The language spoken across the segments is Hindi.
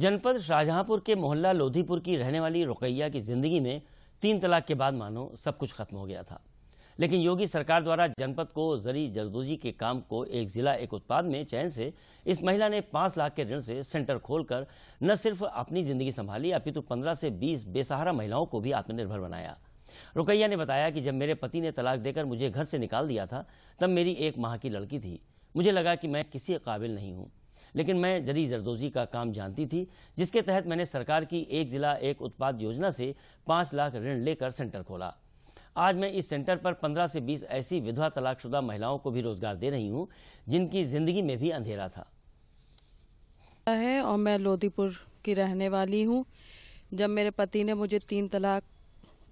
जनपद शाहजहांपुर के मोहल्ला लोधीपुर की रहने वाली रुकैया की जिंदगी में तीन तलाक के बाद मानो सब कुछ खत्म हो गया था लेकिन योगी सरकार द्वारा जनपद को जरी जरदोजी के काम को एक जिला एक उत्पाद में चयन से इस महिला ने पांच लाख के ऋण से सेंटर खोलकर न सिर्फ अपनी जिंदगी संभाली अपितु पंद्रह से बीस बेसहारा महिलाओं को भी आत्मनिर्भर बनाया रुकैया ने बताया कि जब मेरे पति ने तलाक देकर मुझे घर से निकाल दिया था तब मेरी एक माह की लड़की थी मुझे लगा कि मैं किसी काबिल नहीं हूँ लेकिन मैं जरी जरदोजी का काम जानती थी जिसके तहत मैंने सरकार की एक जिला एक उत्पाद योजना से पाँच लाख ऋण लेकर सेंटर खोला आज मैं इस सेंटर पर पंद्रह से बीस ऐसी विधवा तलाकशुदा महिलाओं को भी रोजगार दे रही हूँ जिनकी जिंदगी में भी अंधेरा था है और मैं लोधीपुर की रहने वाली हूँ जब मेरे पति ने मुझे तीन तलाक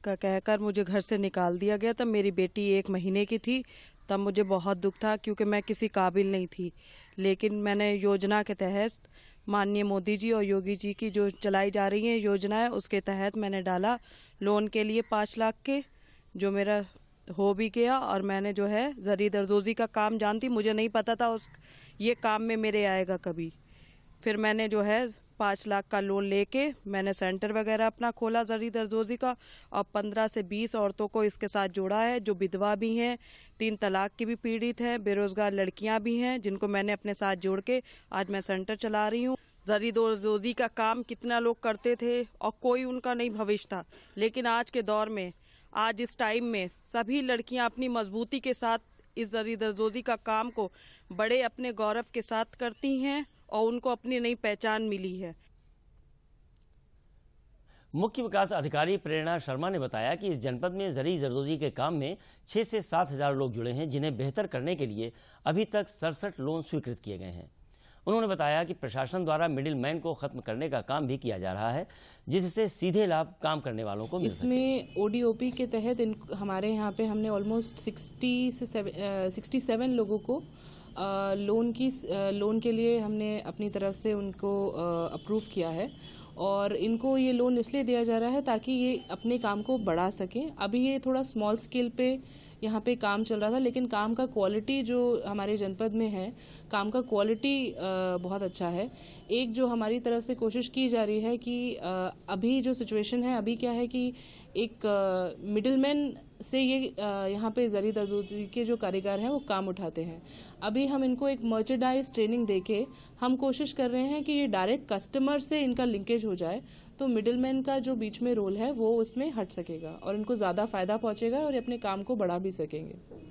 का कहकर मुझे घर से निकाल दिया गया तब मेरी बेटी एक महीने की थी तब मुझे बहुत दुख था क्योंकि मैं किसी काबिल नहीं थी लेकिन मैंने योजना के तहत माननीय मोदी जी और योगी जी की जो चलाई जा रही है योजना है उसके तहत मैंने डाला लोन के लिए पाँच लाख के जो मेरा हो भी गया और मैंने जो है जरी दरदोजी का काम जानती मुझे नहीं पता था उस ये काम में मेरे आएगा कभी फिर मैंने जो है पाँच लाख का लोन लेके मैंने सेंटर वगैरह अपना खोला जरी दरदोजी का और पंद्रह से बीस औरतों को इसके साथ जोड़ा है जो विधवा भी हैं तीन तलाक की भी पीड़ित हैं बेरोजगार लड़कियां भी हैं जिनको मैंने अपने साथ जोड़ के आज मैं सेंटर चला रही हूँ जरी दरदोजी का काम कितना लोग करते थे और कोई उनका नहीं भविष्य था लेकिन आज के दौर में आज इस टाइम में सभी लड़कियाँ अपनी मजबूती के साथ इस जरी दरदोजी का काम को बड़े अपने गौरव के साथ करती हैं और उनको अपनी नई पहचान मिली है मुख्य विकास अधिकारी प्रेरणा शर्मा ने बताया कि इस जनपद में जरी जरदोजी के काम में छह से सात हजार लोग जुड़े हैं जिन्हें बेहतर करने के लिए अभी तक सड़सठ लोन स्वीकृत किए गए हैं उन्होंने बताया कि प्रशासन द्वारा मिडिल मैन को खत्म करने का काम भी किया जा रहा है जिससे सीधे लाभ काम करने वालों को इसमें ओडीओपी के तहत इन, हमारे यहाँ पे हमने ऑलमोस्ट सिक्सटी से सिक्सटी सेवन लोगों को आ, लोन की आ, लोन के लिए हमने अपनी तरफ से उनको अप्रूव किया है और इनको ये लोन इसलिए दिया जा रहा है ताकि ये अपने काम को बढ़ा सकें अभी ये थोड़ा स्मॉल स्केल पे यहाँ पे काम चल रहा था लेकिन काम का क्वालिटी जो हमारे जनपद में है काम का क्वालिटी बहुत अच्छा है एक जो हमारी तरफ से कोशिश की जा रही है कि अभी जो सिचुएशन है अभी क्या है कि एक मिडिल मैन से ये यहाँ पे जरी दर्दी के जो कारीगर हैं वो काम उठाते हैं अभी हम इनको एक मर्चेडाइज ट्रेनिंग देके हम कोशिश कर रहे हैं कि ये डायरेक्ट कस्टमर से इनका लिंकेज हो जाए तो मिडिलमैन का जो बीच में रोल है वो उसमें हट सकेगा और इनको ज़्यादा फ़ायदा पहुँचेगा और अपने काम को बढ़ा भी सकेंगे